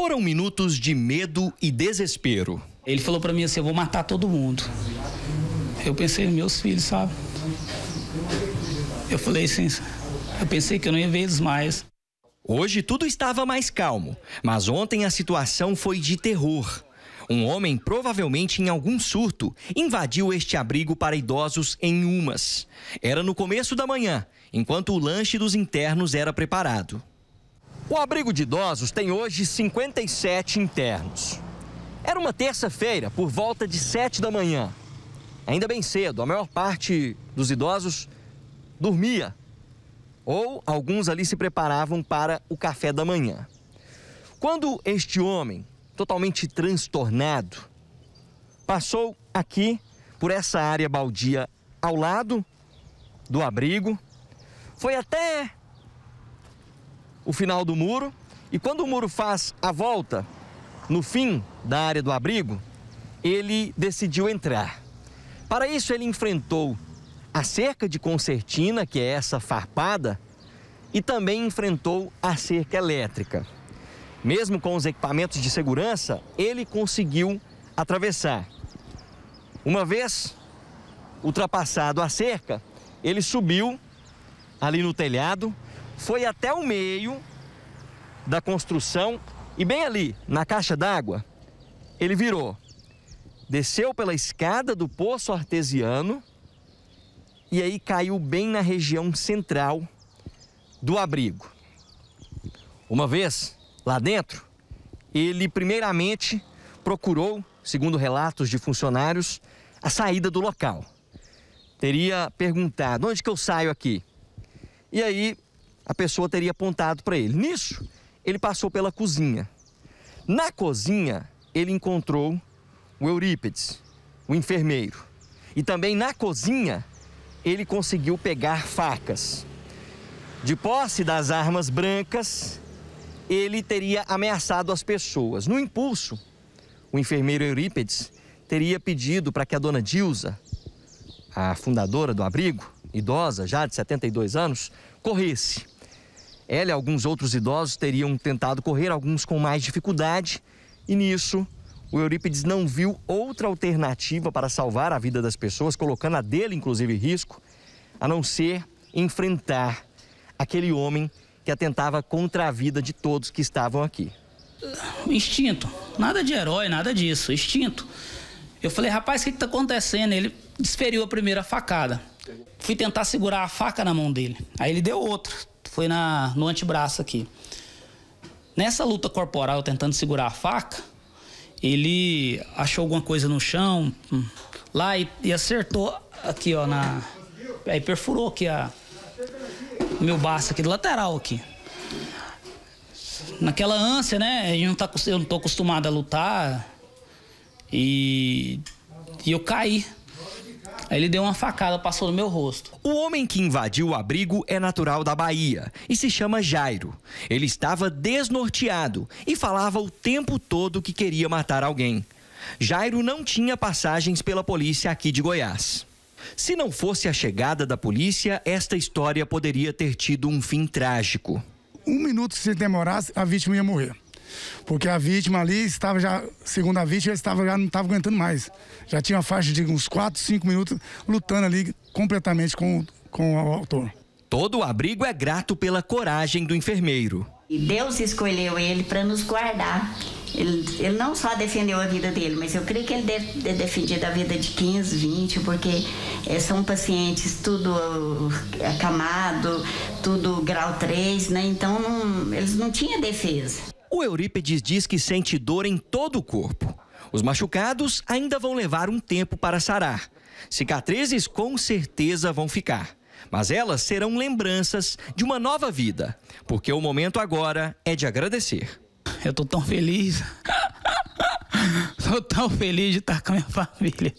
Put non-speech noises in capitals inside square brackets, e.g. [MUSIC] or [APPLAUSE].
Foram minutos de medo e desespero. Ele falou para mim assim: eu vou matar todo mundo. Eu pensei nos meus filhos, sabe? Eu falei assim: eu pensei que eu não ia ver eles mais. Hoje tudo estava mais calmo, mas ontem a situação foi de terror. Um homem, provavelmente em algum surto, invadiu este abrigo para idosos em Umas. Era no começo da manhã, enquanto o lanche dos internos era preparado. O abrigo de idosos tem hoje 57 internos. Era uma terça-feira, por volta de 7 da manhã. Ainda bem cedo, a maior parte dos idosos dormia. Ou alguns ali se preparavam para o café da manhã. Quando este homem, totalmente transtornado, passou aqui por essa área baldia ao lado do abrigo, foi até o final do muro. E quando o muro faz a volta, no fim da área do abrigo, ele decidiu entrar. Para isso, ele enfrentou a cerca de concertina, que é essa farpada, e também enfrentou a cerca elétrica. Mesmo com os equipamentos de segurança, ele conseguiu atravessar. Uma vez ultrapassado a cerca, ele subiu ali no telhado, foi até o meio da construção e bem ali, na caixa d'água, ele virou, desceu pela escada do poço artesiano e aí caiu bem na região central do abrigo. Uma vez lá dentro, ele primeiramente procurou, segundo relatos de funcionários, a saída do local. Teria perguntado: onde que eu saio aqui? E aí a pessoa teria apontado para ele. Nisso, ele passou pela cozinha. Na cozinha, ele encontrou o Eurípides, o enfermeiro. E também na cozinha, ele conseguiu pegar facas. De posse das armas brancas, ele teria ameaçado as pessoas. No impulso, o enfermeiro Eurípedes teria pedido para que a dona Dilza, a fundadora do abrigo, idosa já de 72 anos, corresse. Ela e alguns outros idosos teriam tentado correr, alguns com mais dificuldade, e nisso o Eurípides não viu outra alternativa para salvar a vida das pessoas, colocando a dele inclusive em risco, a não ser enfrentar aquele homem que atentava contra a vida de todos que estavam aqui. Instinto, nada de herói, nada disso, instinto. Eu falei, rapaz, o que está acontecendo? Ele desferiu a primeira facada. Fui tentar segurar a faca na mão dele. Aí ele deu outra foi na, no antebraço aqui. Nessa luta corporal, tentando segurar a faca, ele achou alguma coisa no chão hum, lá e, e acertou aqui, ó, na. Aí perfurou aqui a. Meu baço aqui do lateral aqui. Naquela ânsia, né? Tá, eu não, tô acostumado a lutar. E. E eu caí Aí ele deu uma facada, passou no meu rosto. O homem que invadiu o abrigo é natural da Bahia e se chama Jairo. Ele estava desnorteado e falava o tempo todo que queria matar alguém. Jairo não tinha passagens pela polícia aqui de Goiás. Se não fosse a chegada da polícia, esta história poderia ter tido um fim trágico. Um minuto se demorasse, a vítima ia morrer. Porque a vítima ali estava já, segundo a vítima, estava já não estava aguentando mais. Já tinha uma faixa de uns 4, 5 minutos lutando ali completamente com, com o autor. Todo o abrigo é grato pela coragem do enfermeiro. E Deus escolheu ele para nos guardar. Ele, ele, não só defendeu a vida dele, mas eu creio que ele deve ter defendido a vida de 15, 20, porque é, são pacientes tudo eh, acamado, tudo grau 3, né? Então não, eles não tinham defesa. Eurípides diz que sente dor em todo o corpo. Os machucados ainda vão levar um tempo para sarar. Cicatrizes com certeza vão ficar, mas elas serão lembranças de uma nova vida, porque o momento agora é de agradecer. Eu tô tão feliz. [LAUGHS] Tô tão feliz de estar com a minha família.